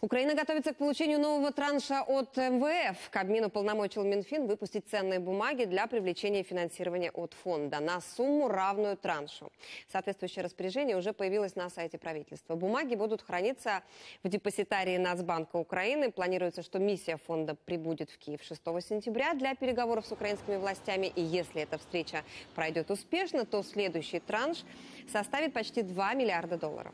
Украина готовится к получению нового транша от МВФ. Кабмин уполномочил Минфин выпустить ценные бумаги для привлечения финансирования от фонда на сумму, равную траншу. Соответствующее распоряжение уже появилось на сайте правительства. Бумаги будут храниться в депозитарии Нацбанка Украины. Планируется, что миссия фонда прибудет в Киев 6 сентября для переговоров с украинскими властями. И если эта встреча пройдет успешно, то следующий транш составит почти 2 миллиарда долларов.